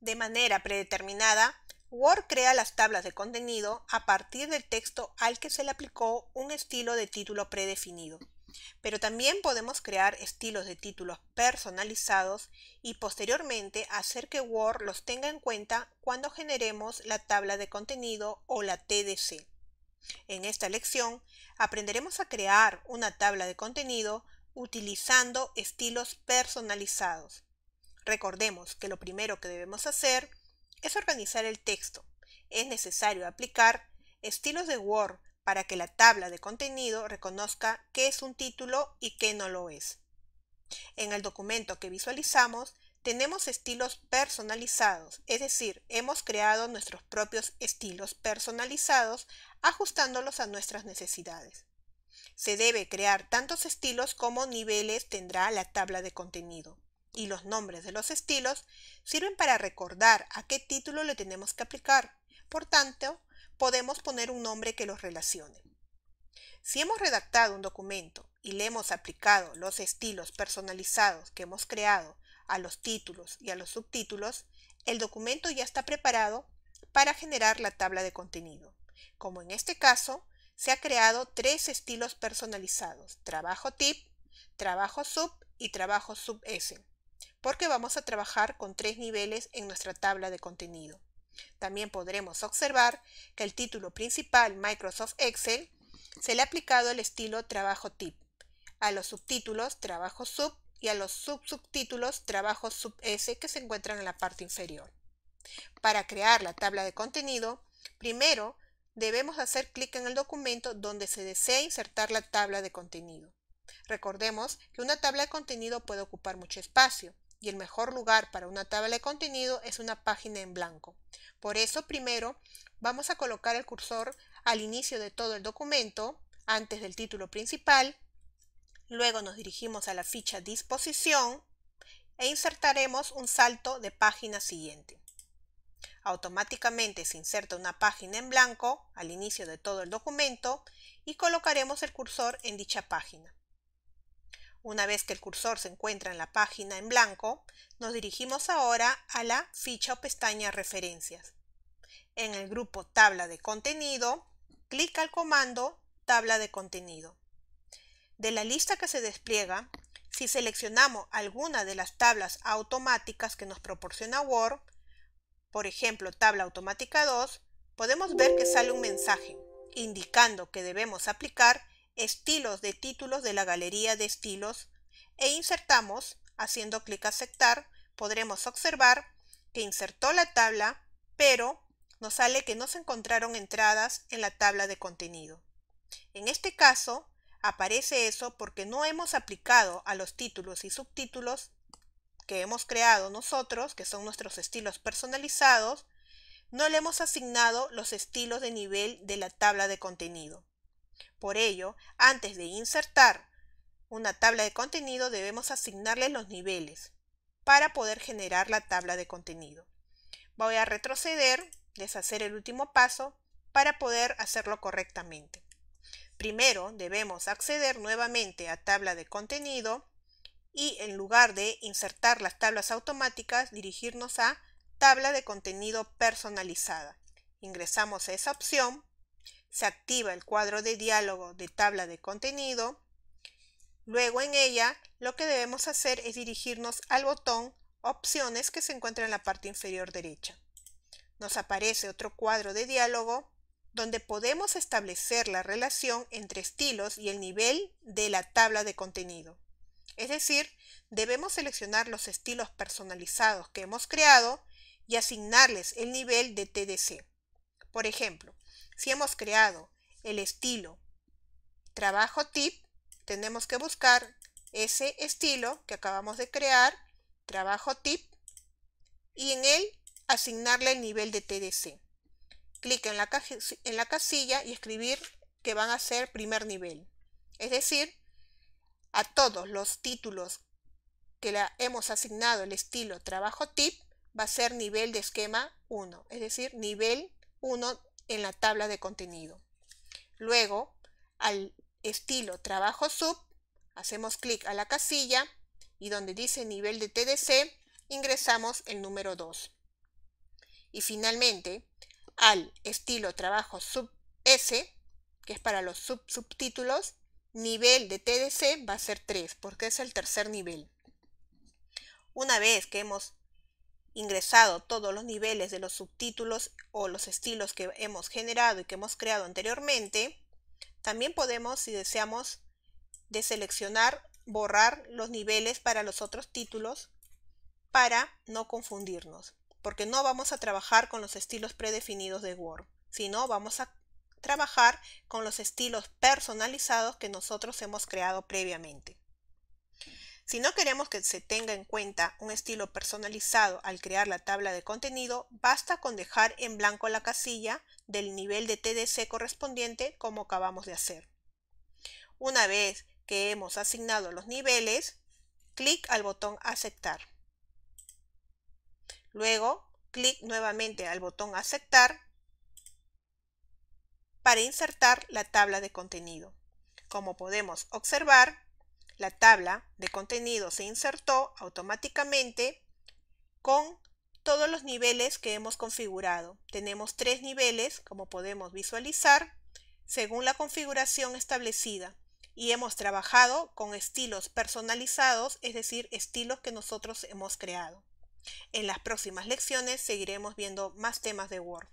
De manera predeterminada, Word crea las tablas de contenido a partir del texto al que se le aplicó un estilo de título predefinido. Pero también podemos crear estilos de títulos personalizados y posteriormente hacer que Word los tenga en cuenta cuando generemos la tabla de contenido o la TDC. En esta lección aprenderemos a crear una tabla de contenido utilizando estilos personalizados. Recordemos que lo primero que debemos hacer es organizar el texto. Es necesario aplicar estilos de Word para que la tabla de contenido reconozca qué es un título y qué no lo es. En el documento que visualizamos tenemos estilos personalizados, es decir, hemos creado nuestros propios estilos personalizados ajustándolos a nuestras necesidades. Se debe crear tantos estilos como niveles tendrá la tabla de contenido y los nombres de los estilos sirven para recordar a qué título le tenemos que aplicar. Por tanto, podemos poner un nombre que los relacione. Si hemos redactado un documento y le hemos aplicado los estilos personalizados que hemos creado a los títulos y a los subtítulos, el documento ya está preparado para generar la tabla de contenido. Como en este caso, se ha creado tres estilos personalizados, trabajo tip, trabajo sub y trabajo sub S porque vamos a trabajar con tres niveles en nuestra tabla de contenido. También podremos observar que el título principal Microsoft Excel se le ha aplicado el estilo trabajo tip, a los subtítulos trabajo sub y a los subsubtítulos trabajo sub S que se encuentran en la parte inferior. Para crear la tabla de contenido, primero debemos hacer clic en el documento donde se desea insertar la tabla de contenido. Recordemos que una tabla de contenido puede ocupar mucho espacio, y el mejor lugar para una tabla de contenido es una página en blanco. Por eso primero vamos a colocar el cursor al inicio de todo el documento, antes del título principal, luego nos dirigimos a la ficha disposición e insertaremos un salto de página siguiente. Automáticamente se inserta una página en blanco al inicio de todo el documento y colocaremos el cursor en dicha página. Una vez que el cursor se encuentra en la página en blanco, nos dirigimos ahora a la ficha o pestaña Referencias. En el grupo Tabla de contenido, clic al comando Tabla de contenido. De la lista que se despliega, si seleccionamos alguna de las tablas automáticas que nos proporciona Word, por ejemplo tabla automática 2, podemos ver que sale un mensaje indicando que debemos aplicar estilos de títulos de la galería de estilos e insertamos, haciendo clic aceptar, podremos observar que insertó la tabla, pero nos sale que no se encontraron entradas en la tabla de contenido. En este caso, aparece eso porque no hemos aplicado a los títulos y subtítulos que hemos creado nosotros, que son nuestros estilos personalizados, no le hemos asignado los estilos de nivel de la tabla de contenido. Por ello, antes de insertar una tabla de contenido debemos asignarle los niveles para poder generar la tabla de contenido. Voy a retroceder, deshacer el último paso para poder hacerlo correctamente. Primero debemos acceder nuevamente a tabla de contenido y en lugar de insertar las tablas automáticas dirigirnos a tabla de contenido personalizada. Ingresamos a esa opción se activa el cuadro de diálogo de tabla de contenido. Luego en ella lo que debemos hacer es dirigirnos al botón Opciones que se encuentra en la parte inferior derecha. Nos aparece otro cuadro de diálogo donde podemos establecer la relación entre estilos y el nivel de la tabla de contenido. Es decir, debemos seleccionar los estilos personalizados que hemos creado y asignarles el nivel de TDC. Por ejemplo, si hemos creado el estilo trabajo tip, tenemos que buscar ese estilo que acabamos de crear, trabajo tip, y en él asignarle el nivel de TDC. Clic en la, en la casilla y escribir que van a ser primer nivel. Es decir, a todos los títulos que le hemos asignado el estilo trabajo tip va a ser nivel de esquema 1, es decir, nivel 1 en la tabla de contenido. Luego, al estilo trabajo sub, hacemos clic a la casilla y donde dice nivel de TDC, ingresamos el número 2. Y finalmente, al estilo trabajo sub S, que es para los sub subtítulos, nivel de TDC va a ser 3, porque es el tercer nivel. Una vez que hemos ingresado todos los niveles de los subtítulos o los estilos que hemos generado y que hemos creado anteriormente, también podemos, si deseamos, deseleccionar, borrar los niveles para los otros títulos para no confundirnos, porque no vamos a trabajar con los estilos predefinidos de Word, sino vamos a trabajar con los estilos personalizados que nosotros hemos creado previamente. Si no queremos que se tenga en cuenta un estilo personalizado al crear la tabla de contenido, basta con dejar en blanco la casilla del nivel de TDC correspondiente como acabamos de hacer. Una vez que hemos asignado los niveles, clic al botón aceptar. Luego, clic nuevamente al botón aceptar para insertar la tabla de contenido. Como podemos observar, la tabla de contenido se insertó automáticamente con todos los niveles que hemos configurado. Tenemos tres niveles, como podemos visualizar, según la configuración establecida. Y hemos trabajado con estilos personalizados, es decir, estilos que nosotros hemos creado. En las próximas lecciones seguiremos viendo más temas de Word.